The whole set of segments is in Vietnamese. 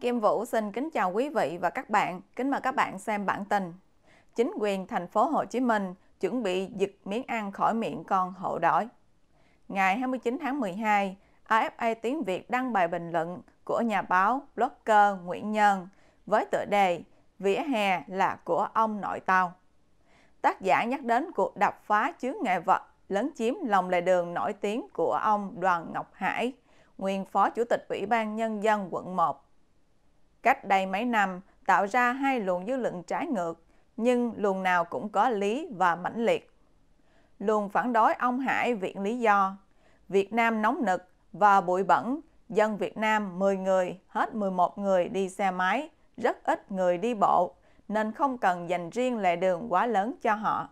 Kim Vũ xin kính chào quý vị và các bạn. Kính mời các bạn xem bản tin. Chính quyền thành phố Hồ Chí Minh chuẩn bị giật miếng ăn khỏi miệng con hộ đói. Ngày 29 tháng 12, AFA Tiếng Việt đăng bài bình luận của nhà báo blogger Nguyễn Nhân với tựa đề Vỉa hè là của ông nội tao. Tác giả nhắc đến cuộc đập phá chứa nghệ vật lấn chiếm lòng lề đường nổi tiếng của ông Đoàn Ngọc Hải, nguyên phó chủ tịch Ủy ban Nhân dân quận 1 Cách đây mấy năm tạo ra hai luồng dư luận trái ngược, nhưng luồng nào cũng có lý và mãnh liệt. Luồng phản đối ông Hải viện lý do Việt Nam nóng nực và bụi bẩn, dân Việt Nam 10 người, hết 11 người đi xe máy, rất ít người đi bộ, nên không cần dành riêng lề đường quá lớn cho họ.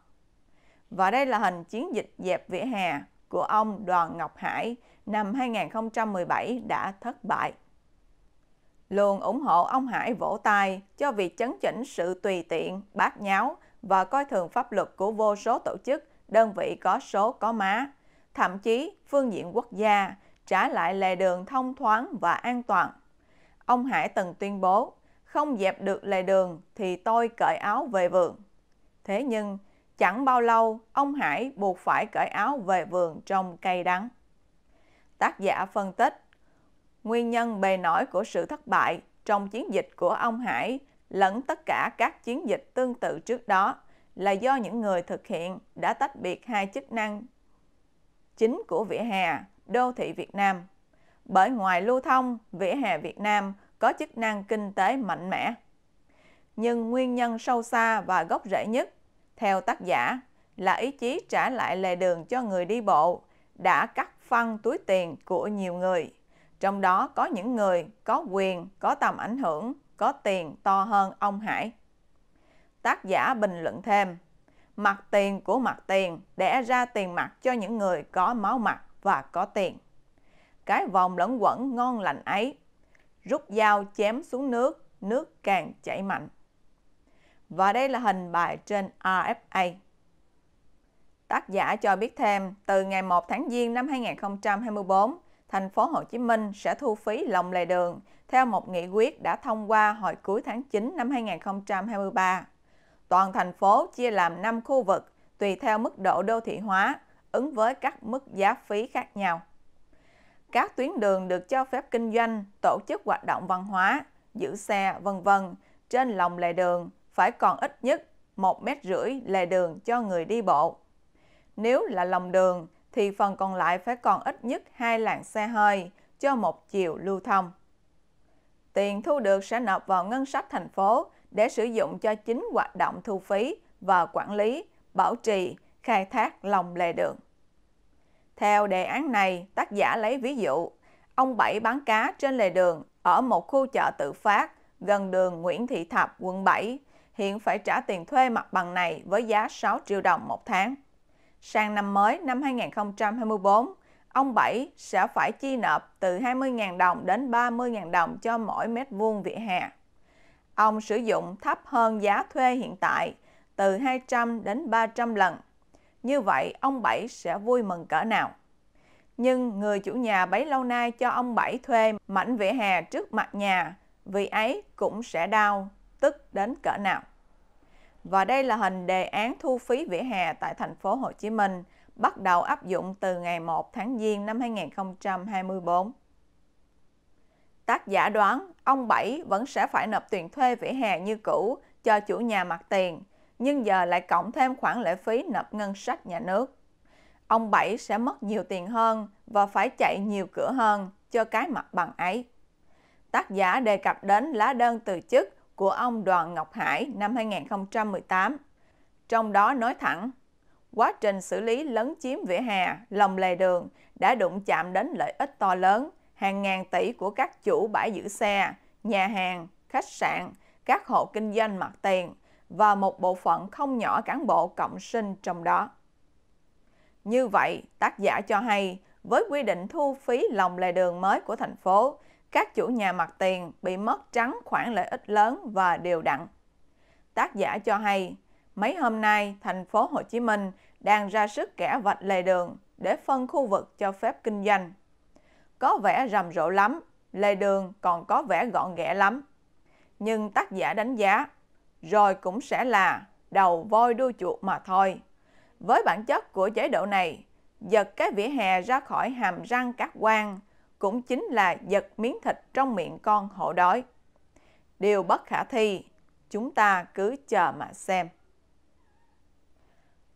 Và đây là hình chiến dịch dẹp vỉa hè của ông Đoàn Ngọc Hải năm 2017 đã thất bại luôn ủng hộ ông Hải vỗ tay cho việc chấn chỉnh sự tùy tiện, bát nháo và coi thường pháp luật của vô số tổ chức, đơn vị có số có má. Thậm chí, phương diện quốc gia trả lại lề đường thông thoáng và an toàn. Ông Hải từng tuyên bố, không dẹp được lề đường thì tôi cởi áo về vườn. Thế nhưng, chẳng bao lâu, ông Hải buộc phải cởi áo về vườn trong cây đắng. Tác giả phân tích, nguyên nhân bề nổi của sự thất bại trong chiến dịch của ông Hải lẫn tất cả các chiến dịch tương tự trước đó là do những người thực hiện đã tách biệt hai chức năng chính của vỉa hè đô thị Việt Nam. Bởi ngoài lưu thông, vỉa hè Việt Nam có chức năng kinh tế mạnh mẽ. Nhưng nguyên nhân sâu xa và gốc rễ nhất, theo tác giả, là ý chí trả lại lề đường cho người đi bộ đã cắt phân túi tiền của nhiều người. Trong đó có những người có quyền, có tầm ảnh hưởng, có tiền to hơn ông Hải. Tác giả bình luận thêm, mặt tiền của mặt tiền đẻ ra tiền mặt cho những người có máu mặt và có tiền. Cái vòng lẫn quẩn ngon lành ấy, rút dao chém xuống nước, nước càng chảy mạnh. Và đây là hình bài trên RFA. Tác giả cho biết thêm, từ ngày 1 tháng Giêng năm 2024, thành phố Hồ Chí Minh sẽ thu phí lòng lề đường theo một nghị quyết đã thông qua hồi cuối tháng 9 năm 2023. Toàn thành phố chia làm 5 khu vực tùy theo mức độ đô thị hóa, ứng với các mức giá phí khác nhau. Các tuyến đường được cho phép kinh doanh, tổ chức hoạt động văn hóa, giữ xe, vân vân trên lòng lề đường phải còn ít nhất 1 mét rưỡi lề đường cho người đi bộ. Nếu là lòng đường thì phần còn lại phải còn ít nhất hai làn xe hơi cho một chiều lưu thông. Tiền thu được sẽ nộp vào ngân sách thành phố để sử dụng cho chính hoạt động thu phí và quản lý, bảo trì, khai thác lòng lề đường. Theo đề án này, tác giả lấy ví dụ, ông Bảy bán cá trên lề đường ở một khu chợ tự phát gần đường Nguyễn Thị Thập, quận 7, hiện phải trả tiền thuê mặt bằng này với giá 6 triệu đồng một tháng sang năm mới năm 2024, ông Bảy sẽ phải chi nộp từ 20.000 đồng đến 30.000 đồng cho mỗi mét vuông vỉa hè. Ông sử dụng thấp hơn giá thuê hiện tại từ 200 đến 300 lần. Như vậy, ông Bảy sẽ vui mừng cỡ nào? Nhưng người chủ nhà bấy lâu nay cho ông Bảy thuê mảnh vỉa hè trước mặt nhà, vì ấy cũng sẽ đau, tức đến cỡ nào? Và đây là hình đề án thu phí vỉa hè tại thành phố Hồ Chí Minh, bắt đầu áp dụng từ ngày 1 tháng Giêng năm 2024. Tác giả đoán ông Bảy vẫn sẽ phải nộp tiền thuê vỉa hè như cũ cho chủ nhà mặt tiền, nhưng giờ lại cộng thêm khoản lệ phí nộp ngân sách nhà nước. Ông Bảy sẽ mất nhiều tiền hơn và phải chạy nhiều cửa hơn cho cái mặt bằng ấy. Tác giả đề cập đến lá đơn từ chức của ông Đoàn Ngọc Hải năm 2018. Trong đó nói thẳng, quá trình xử lý lấn chiếm vỉa hè, lòng lề đường đã đụng chạm đến lợi ích to lớn, hàng ngàn tỷ của các chủ bãi giữ xe, nhà hàng, khách sạn, các hộ kinh doanh mặt tiền và một bộ phận không nhỏ cán bộ cộng sinh trong đó. Như vậy, tác giả cho hay, với quy định thu phí lòng lề đường mới của thành phố các chủ nhà mặt tiền bị mất trắng khoản lợi ích lớn và đều đặn. Tác giả cho hay, mấy hôm nay thành phố Hồ Chí Minh đang ra sức kẻ vạch lề đường để phân khu vực cho phép kinh doanh. Có vẻ rầm rộ lắm, lề đường còn có vẻ gọn ghẽ lắm. Nhưng tác giả đánh giá, rồi cũng sẽ là đầu voi đuôi chuột mà thôi. Với bản chất của chế độ này, giật cái vỉa hè ra khỏi hàm răng các quan cũng chính là giật miếng thịt trong miệng con hổ đói. Điều bất khả thi, chúng ta cứ chờ mà xem.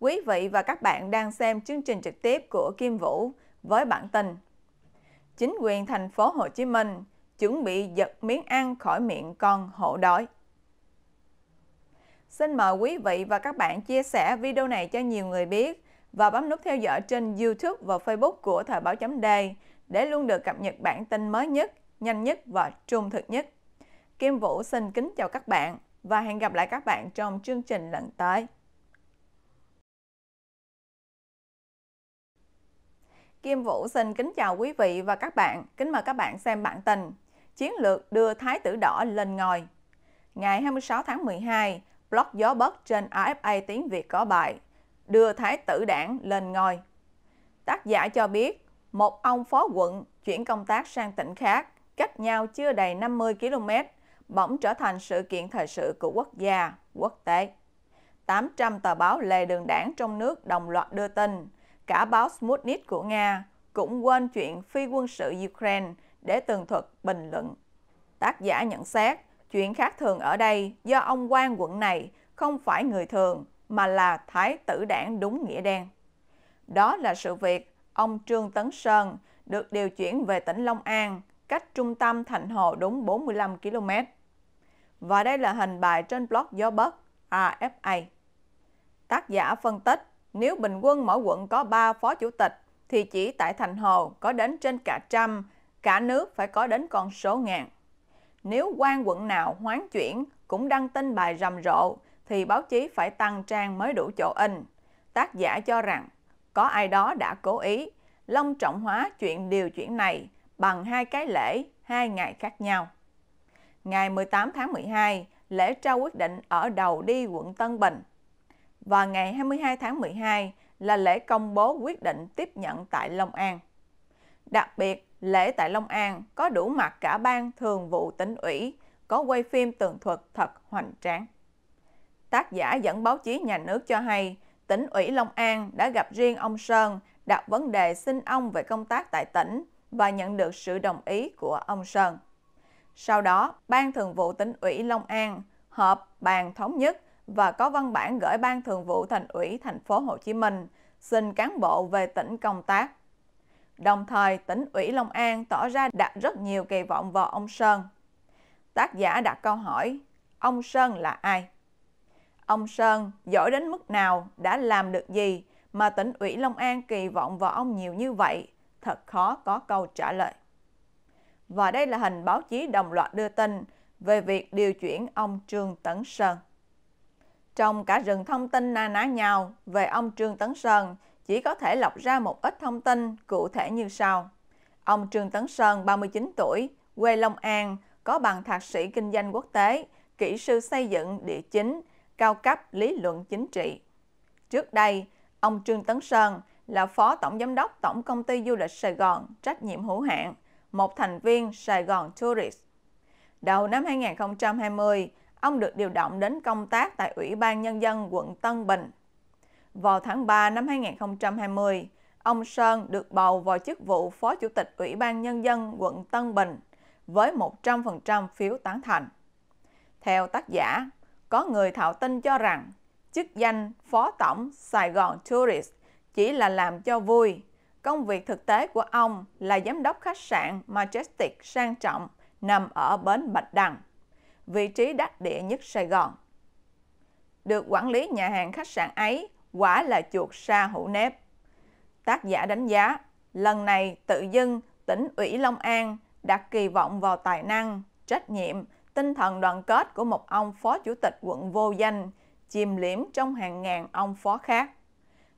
Quý vị và các bạn đang xem chương trình trực tiếp của Kim Vũ với bản tin Chính quyền thành phố Hồ Chí Minh chuẩn bị giật miếng ăn khỏi miệng con hổ đói. Xin mời quý vị và các bạn chia sẻ video này cho nhiều người biết và bấm nút theo dõi trên YouTube và Facebook của Thời báo chấm đề để luôn được cập nhật bản tin mới nhất, nhanh nhất và trung thực nhất. Kim Vũ xin kính chào các bạn và hẹn gặp lại các bạn trong chương trình lần tới. Kim Vũ xin kính chào quý vị và các bạn. Kính mời các bạn xem bản tin Chiến lược đưa Thái tử đỏ lên ngôi. Ngày 26 tháng 12, blog gió bất trên AFA tiếng Việt có bài Đưa Thái tử đảng lên ngôi. Tác giả cho biết một ông phó quận chuyển công tác sang tỉnh khác, cách nhau chưa đầy 50 km, bỗng trở thành sự kiện thời sự của quốc gia, quốc tế. 800 tờ báo lề đường đảng trong nước đồng loạt đưa tin, cả báo Sputnik của Nga cũng quên chuyện phi quân sự Ukraine để tường thuật bình luận. Tác giả nhận xét, chuyện khác thường ở đây do ông quan quận này không phải người thường mà là thái tử đảng đúng nghĩa đen. Đó là sự việc Ông Trương Tấn Sơn được điều chuyển về tỉnh Long An, cách trung tâm Thành Hồ đúng 45 km. Và đây là hình bài trên blog Gió Bất AFA. Tác giả phân tích, nếu bình quân mỗi quận có 3 phó chủ tịch, thì chỉ tại Thành Hồ có đến trên cả trăm, cả nước phải có đến con số ngàn. Nếu quan quận nào hoán chuyển cũng đăng tin bài rầm rộ, thì báo chí phải tăng trang mới đủ chỗ in. Tác giả cho rằng có ai đó đã cố ý long trọng hóa chuyện điều chuyển này bằng hai cái lễ hai ngày khác nhau. Ngày 18 tháng 12, lễ trao quyết định ở đầu đi quận Tân Bình. Và ngày 22 tháng 12 là lễ công bố quyết định tiếp nhận tại Long An. Đặc biệt, lễ tại Long An có đủ mặt cả ban thường vụ tỉnh ủy, có quay phim tường thuật thật hoành tráng. Tác giả dẫn báo chí nhà nước cho hay, tỉnh ủy Long An đã gặp riêng ông Sơn, đặt vấn đề xin ông về công tác tại tỉnh và nhận được sự đồng ý của ông Sơn. Sau đó, Ban Thường vụ tỉnh ủy Long An họp bàn thống nhất và có văn bản gửi Ban Thường vụ Thành ủy Thành phố Hồ Chí Minh xin cán bộ về tỉnh công tác. Đồng thời, tỉnh ủy Long An tỏ ra đặt rất nhiều kỳ vọng vào ông Sơn. Tác giả đặt câu hỏi, ông Sơn là ai? Ông Sơn giỏi đến mức nào, đã làm được gì mà tỉnh ủy Long An kỳ vọng vào ông nhiều như vậy? Thật khó có câu trả lời. Và đây là hình báo chí đồng loạt đưa tin về việc điều chuyển ông Trương Tấn Sơn. Trong cả rừng thông tin na ná nhau về ông Trương Tấn Sơn, chỉ có thể lọc ra một ít thông tin cụ thể như sau. Ông Trương Tấn Sơn, 39 tuổi, quê Long An, có bằng thạc sĩ kinh doanh quốc tế, kỹ sư xây dựng địa chính, cao cấp lý luận chính trị. Trước đây, ông Trương Tấn Sơn là Phó Tổng Giám đốc Tổng Công ty Du lịch Sài Gòn trách nhiệm hữu hạn, một thành viên Sài Gòn Tourist. Đầu năm 2020, ông được điều động đến công tác tại Ủy ban Nhân dân quận Tân Bình. Vào tháng 3 năm 2020, ông Sơn được bầu vào chức vụ Phó Chủ tịch Ủy ban Nhân dân quận Tân Bình với 100% phiếu tán thành. Theo tác giả có người thạo tin cho rằng chức danh Phó Tổng Sài Gòn Tourist chỉ là làm cho vui. Công việc thực tế của ông là giám đốc khách sạn Majestic sang trọng nằm ở bến Bạch Đằng, vị trí đắc địa nhất Sài Gòn. Được quản lý nhà hàng khách sạn ấy quả là chuột sa hữu nếp. Tác giả đánh giá, lần này tự dưng tỉnh ủy Long An đặt kỳ vọng vào tài năng, trách nhiệm tinh thần đoàn kết của một ông phó chủ tịch quận vô danh chìm liễm trong hàng ngàn ông phó khác.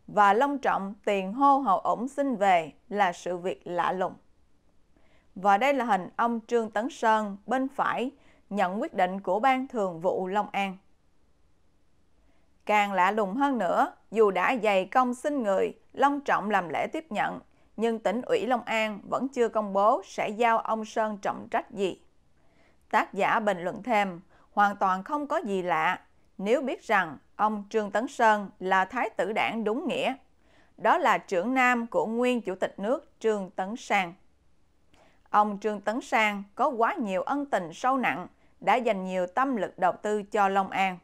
Và long trọng tiền hô hậu ổng xin về là sự việc lạ lùng. Và đây là hình ông Trương Tấn Sơn bên phải nhận quyết định của Ban Thường vụ Long An. Càng lạ lùng hơn nữa, dù đã dày công xin người, long trọng làm lễ tiếp nhận, nhưng tỉnh ủy Long An vẫn chưa công bố sẽ giao ông Sơn trọng trách gì. Tác giả bình luận thêm, hoàn toàn không có gì lạ nếu biết rằng ông Trương Tấn Sơn là thái tử đảng đúng nghĩa. Đó là trưởng nam của nguyên chủ tịch nước Trương Tấn Sang. Ông Trương Tấn Sang có quá nhiều ân tình sâu nặng, đã dành nhiều tâm lực đầu tư cho Long An.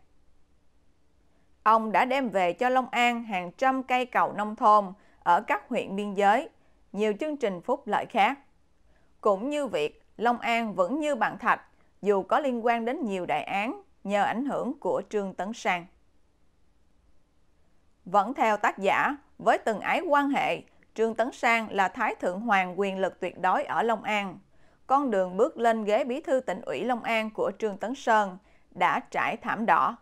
Ông đã đem về cho Long An hàng trăm cây cầu nông thôn ở các huyện biên giới, nhiều chương trình phúc lợi khác. Cũng như việc Long An vẫn như bàn thạch dù có liên quan đến nhiều đại án nhờ ảnh hưởng của Trương Tấn Sang. Vẫn theo tác giả, với từng ái quan hệ, Trương Tấn Sang là Thái Thượng Hoàng quyền lực tuyệt đối ở Long An. Con đường bước lên ghế bí thư tỉnh ủy Long An của Trương Tấn Sơn đã trải thảm đỏ.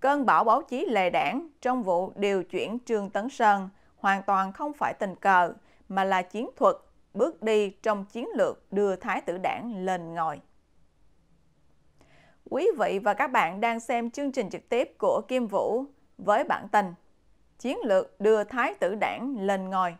Cơn bão báo chí lề đảng trong vụ điều chuyển Trương Tấn Sơn hoàn toàn không phải tình cờ, mà là chiến thuật bước đi trong chiến lược đưa Thái tử đảng lên ngồi. Quý vị và các bạn đang xem chương trình trực tiếp của Kim Vũ với bản tin Chiến lược đưa Thái tử đảng lên ngôi.